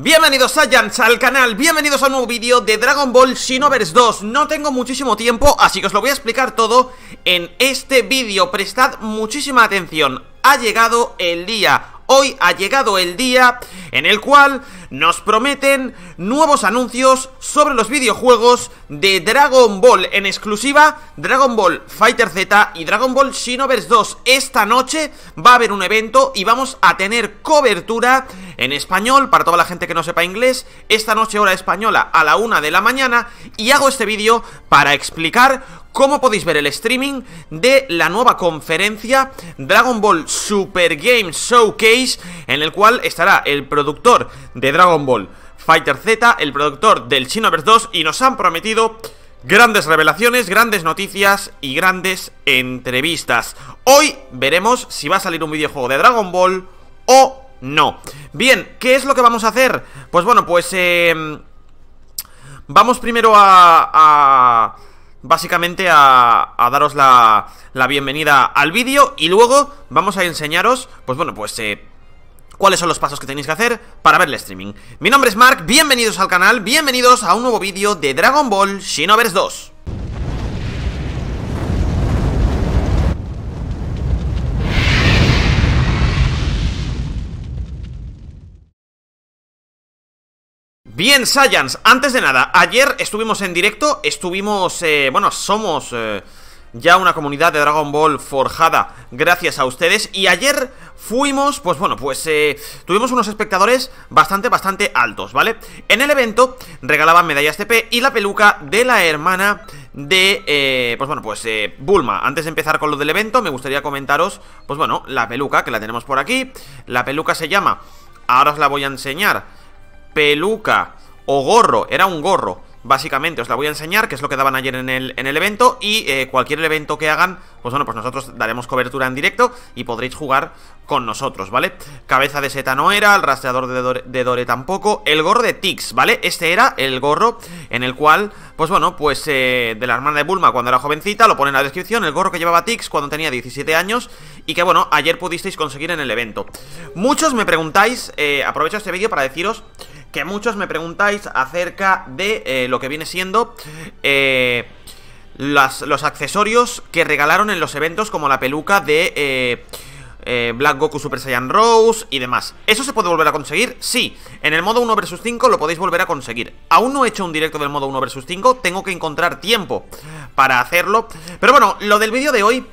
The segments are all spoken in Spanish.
Bienvenidos Saiyans al canal, bienvenidos a un nuevo vídeo de Dragon Ball Xenoverse 2 No tengo muchísimo tiempo, así que os lo voy a explicar todo en este vídeo Prestad muchísima atención, ha llegado el día Hoy ha llegado el día en el cual nos prometen nuevos anuncios sobre los videojuegos de Dragon Ball en exclusiva, Dragon Ball Fighter Z y Dragon Ball Xenoverse 2. Esta noche va a haber un evento y vamos a tener cobertura en español para toda la gente que no sepa inglés. Esta noche hora española a la una de la mañana y hago este vídeo para explicar cómo podéis ver el streaming de la nueva conferencia Dragon Ball Super Game Showcase, en el cual estará el productor de Dragon Ball Fighter Z, el productor del Xenoverse 2, y nos han prometido grandes revelaciones, grandes noticias y grandes entrevistas. Hoy veremos si va a salir un videojuego de Dragon Ball o no. Bien, ¿qué es lo que vamos a hacer? Pues bueno, pues eh, vamos primero a, básicamente a, daros la, la, bienvenida al vídeo y luego vamos a enseñaros, pues bueno, pues... Eh, cuáles son los pasos que tenéis que hacer para ver el streaming. Mi nombre es Mark, bienvenidos al canal, bienvenidos a un nuevo vídeo de Dragon Ball Xenoverse 2. Bien, Saiyans, antes de nada, ayer estuvimos en directo, estuvimos, eh, bueno, somos... Eh, ya una comunidad de Dragon Ball forjada gracias a ustedes. Y ayer fuimos, pues bueno, pues eh, tuvimos unos espectadores bastante, bastante altos, ¿vale? En el evento regalaban medallas P y la peluca de la hermana de, eh, pues bueno, pues eh, Bulma. Antes de empezar con lo del evento, me gustaría comentaros, pues bueno, la peluca que la tenemos por aquí. La peluca se llama, ahora os la voy a enseñar, peluca o gorro, era un gorro básicamente os la voy a enseñar, que es lo que daban ayer en el, en el evento y eh, cualquier evento que hagan, pues bueno, pues nosotros daremos cobertura en directo y podréis jugar con nosotros, ¿vale? Cabeza de seta no era, el rastreador de Dore, tampoco, el gorro de Tix, ¿vale? Este era el gorro en el cual, pues bueno, pues eh, de la hermana de Bulma cuando era jovencita, lo pone en la descripción, el gorro que llevaba Tix cuando tenía 17 años y que bueno, ayer pudisteis conseguir en el evento. Muchos me preguntáis, eh, aprovecho este vídeo para deciros que muchos me preguntáis acerca de eh, lo que viene siendo eh, los accesorios que regalaron en los eventos como la peluca de... Eh, Black Goku Super Saiyan Rose y demás. ¿Eso se puede volver a conseguir? Sí. En el modo 1 vs 5 lo podéis volver a conseguir. Aún no he hecho un directo del modo 1 vs 5, tengo que encontrar tiempo para hacerlo. Pero bueno, lo del vídeo de hoy...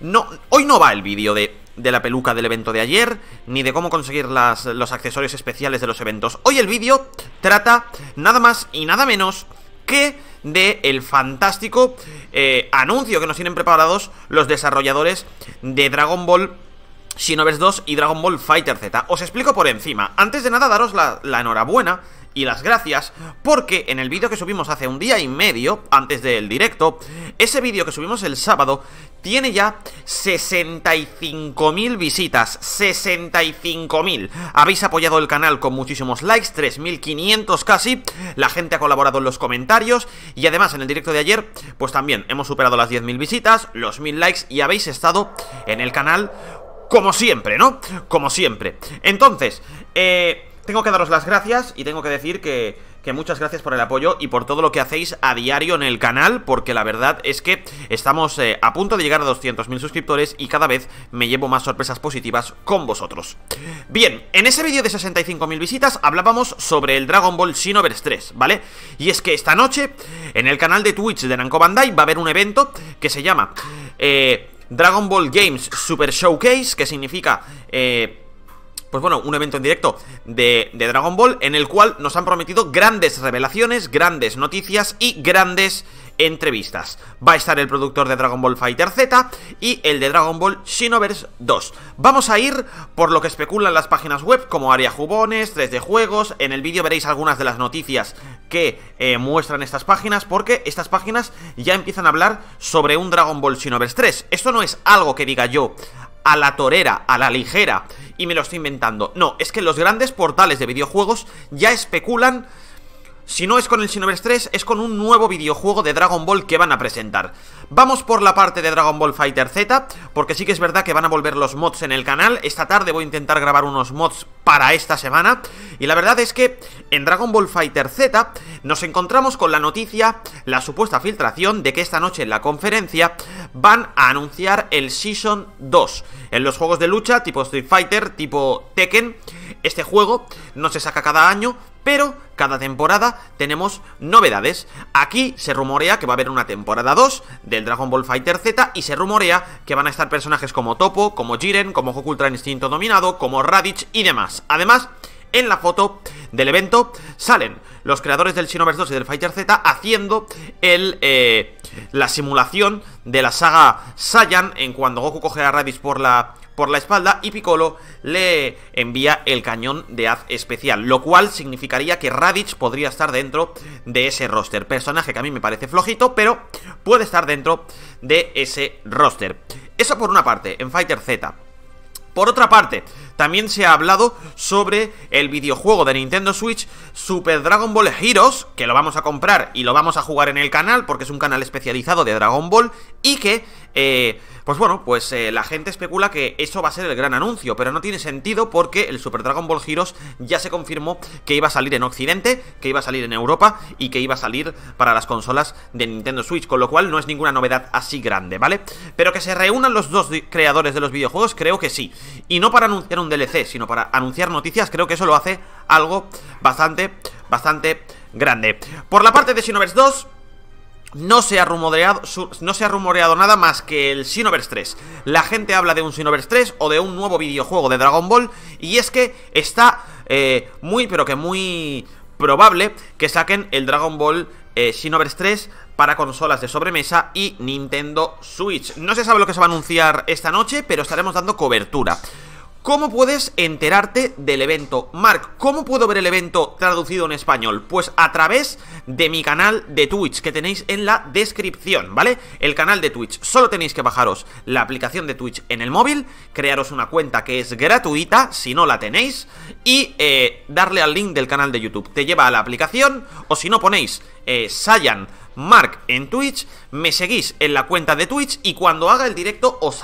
No, hoy no va el vídeo de de la peluca del evento de ayer, ni de cómo conseguir los accesorios especiales de los eventos. Hoy el vídeo trata nada más y nada menos que de el fantástico eh, anuncio que nos tienen preparados los desarrolladores de Dragon Ball ves 2 y Dragon Ball Fighter Z. Os explico por encima. Antes de nada, daros la, la enhorabuena y las gracias porque en el vídeo que subimos hace un día y medio, antes del directo, ese vídeo que subimos el sábado tiene ya 65.000 visitas, 65.000. Habéis apoyado el canal con muchísimos likes, 3.500 casi, la gente ha colaborado en los comentarios y además en el directo de ayer, pues también hemos superado las 10.000 visitas, los 1.000 likes y habéis estado en el canal como siempre, ¿no? Como siempre Entonces, eh, tengo que daros las gracias y tengo que decir que, muchas gracias por el apoyo y por todo lo que hacéis a diario en el canal, porque la verdad es que estamos eh, a punto de llegar a 200.000 suscriptores y cada vez me llevo más sorpresas positivas con vosotros. Bien, en ese vídeo de 65.000 visitas hablábamos sobre el Dragon Ball Xenoverse 3, ¿vale? Y es que esta noche en el canal de Twitch de Nankobandai Bandai va a haber un evento que se llama... Eh, Dragon Ball Games Super Showcase, que significa... Eh, pues bueno, un evento en directo de, Dragon Ball en el cual nos han prometido grandes revelaciones, grandes noticias y grandes entrevistas. Va a estar el productor de Dragon Ball Fighter Z y el de Dragon Ball Xenoverse 2. Vamos a ir por lo que especulan las páginas web como Aria jubones, 3D juegos, en el vídeo veréis algunas de las noticias que eh, muestran estas páginas porque estas páginas ya empiezan a hablar sobre un Dragon Ball Xenoverse 3. Esto no es algo que diga yo a la torera, a la ligera y me lo estoy inventando. No, es que los grandes portales de videojuegos ya especulan si no es con el Xenoverse 3, es con un nuevo videojuego de Dragon Ball que van a presentar. Vamos por la parte de Dragon Ball Fighter Z, porque sí que es verdad que van a volver los mods en el canal. Esta tarde voy a intentar grabar unos mods para esta semana. Y la verdad es que en Dragon Ball Fighter Z nos encontramos con la noticia, la supuesta filtración de que esta noche en la conferencia van a anunciar el Season 2. En los juegos de lucha tipo Street Fighter, tipo Tekken, este juego no se saca cada año, pero cada temporada tenemos novedades. Aquí se rumorea que va a haber una temporada 2 del Dragon Ball Fighter Z y se rumorea que van a estar personajes como Topo, como Jiren, como Goku Ultra Instinto Dominado, como Raditz y demás. Además, en la foto del evento salen los creadores del Xenoverse 2 y del Fighter Z haciendo el, eh, la simulación de la saga Saiyan en cuando Goku coge a Raditz por la por la espalda y Piccolo le envía el cañón de haz especial, lo cual significaría que Raditz podría estar dentro de ese roster, personaje que a mí me parece flojito, pero puede estar dentro de ese roster. Eso por una parte, en Fighter Z. Por otra parte, también se ha hablado sobre el videojuego de Nintendo Switch Super Dragon Ball Heroes, que lo vamos a comprar y lo vamos a jugar en el canal porque es un canal especializado de Dragon Ball y que eh, pues bueno, pues eh, la gente especula que eso va a ser el gran anuncio, pero no tiene sentido porque el Super Dragon Ball Heroes ya se confirmó que iba a salir en Occidente, que iba a salir en Europa y que iba a salir para las consolas de Nintendo Switch, con lo cual no es ninguna novedad así grande, ¿vale? Pero que se reúnan los dos creadores de los videojuegos, creo que sí. Y no para anunciar un DLC, sino para anunciar noticias, creo que eso lo hace algo bastante, bastante grande. Por la parte de Xenoverse 2, no se, ha rumoreado, nada más que el Sinovers 3. La gente habla de un Sinovers 3 o de un nuevo videojuego de Dragon Ball y es que está eh, muy pero que muy probable que saquen el Dragon Ball eh, 3 para consolas de sobremesa y Nintendo Switch. No se sabe lo que se va a anunciar esta noche, pero estaremos dando cobertura. ¿Cómo puedes enterarte del evento? Mark, ¿cómo puedo ver el evento traducido en español? Pues a través de mi canal de Twitch que tenéis en la descripción, ¿vale? El canal de Twitch. Solo tenéis que bajaros la aplicación de Twitch en el móvil, crearos una cuenta que es gratuita, si no la tenéis, y eh, darle al link del canal de YouTube. Te lleva a la aplicación, o si no ponéis eh, Sayan Mark en Twitch, me seguís en la cuenta de Twitch y cuando haga el directo os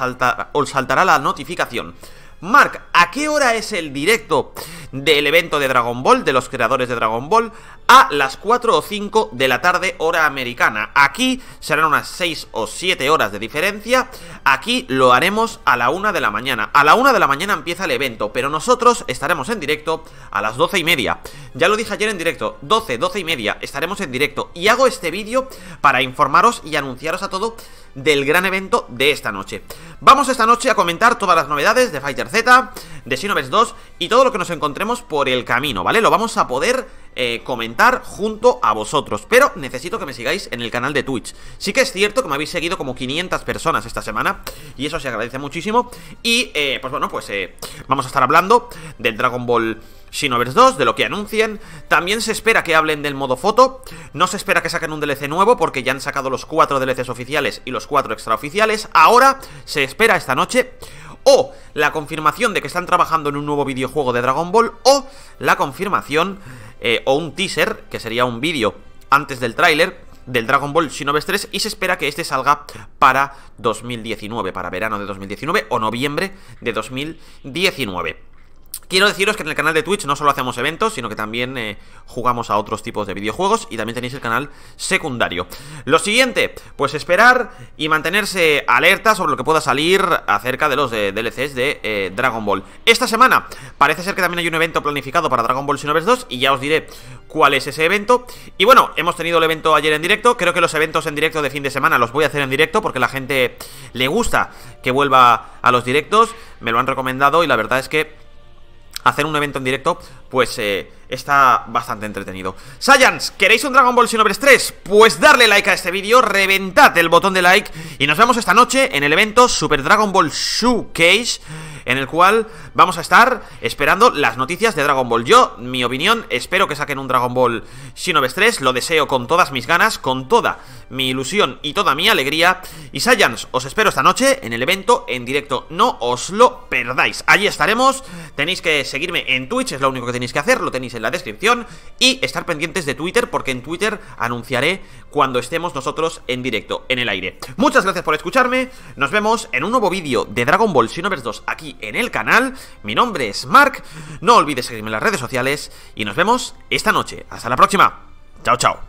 saltará la notificación. Mark, ¿a qué hora es el directo del evento de Dragon Ball, de los creadores de Dragon Ball? A las 4 o 5 de la tarde hora americana. Aquí serán unas 6 o 7 horas de diferencia. Aquí lo haremos a la 1 de la mañana. A la 1 de la mañana empieza el evento, pero nosotros estaremos en directo a las 12 y media. Ya lo dije ayer en directo, 12, 12 y media, estaremos en directo. Y hago este vídeo para informaros y anunciaros a todo del gran evento de esta noche. Vamos esta noche a comentar todas las novedades de Fighter Z, de Sinovers 2 y todo lo que nos encontremos por el camino, ¿vale? Lo vamos a poder eh, comentar junto a vosotros Pero necesito que me sigáis en el canal de Twitch Sí que es cierto que me habéis seguido como 500 personas esta semana Y eso se agradece muchísimo Y eh, pues bueno, pues eh, vamos a estar hablando del Dragon Ball Shinovers 2, de lo que anuncien También se espera que hablen del modo foto No se espera que saquen un DLC nuevo porque ya han sacado los cuatro DLCs oficiales y los cuatro extraoficiales Ahora se espera esta noche o la confirmación de que están trabajando en un nuevo videojuego de Dragon Ball o la confirmación eh, o un teaser, que sería un vídeo antes del tráiler del Dragon Ball Xenoverse 3 y se espera que este salga para 2019, para verano de 2019 o noviembre de 2019. Quiero deciros que en el canal de Twitch no solo hacemos eventos, sino que también eh, jugamos a otros tipos de videojuegos y también tenéis el canal secundario. Lo siguiente, pues esperar y mantenerse alerta sobre lo que pueda salir acerca de los eh, DLCs de eh, Dragon Ball. Esta semana parece ser que también hay un evento planificado para Dragon Ball Xenoverse 2 y ya os diré cuál es ese evento. Y bueno, hemos tenido el evento ayer en directo, creo que los eventos en directo de fin de semana los voy a hacer en directo porque la gente le gusta que vuelva a los directos, me lo han recomendado y la verdad es que hacer un evento en directo, pues eh, está bastante entretenido. Saiyans, ¿queréis un Dragon Ball Xenoverse 3? Pues darle like a este vídeo, reventad el botón de like y nos vemos esta noche en el evento Super Dragon Ball Showcase en el cual vamos a estar esperando las noticias de Dragon Ball. Yo, mi opinión, espero que saquen un Dragon Ball Xenoverse 3, lo deseo con todas mis ganas, con toda mi ilusión y toda mi alegría. Y Saiyans, os espero esta noche en el evento en directo, no os lo perdáis. Allí estaremos, tenéis que seguirme en Twitch, es lo único que tenéis que hacer, lo tenéis en la descripción, y estar pendientes de Twitter, porque en Twitter anunciaré cuando estemos nosotros en directo, en el aire. Muchas gracias por escucharme, nos vemos en un nuevo vídeo de Dragon Ball Xenoverse 2 aquí en el canal. Mi nombre es Mark, no olvides seguirme en las redes sociales y nos vemos esta noche. Hasta la próxima. Chao, chao.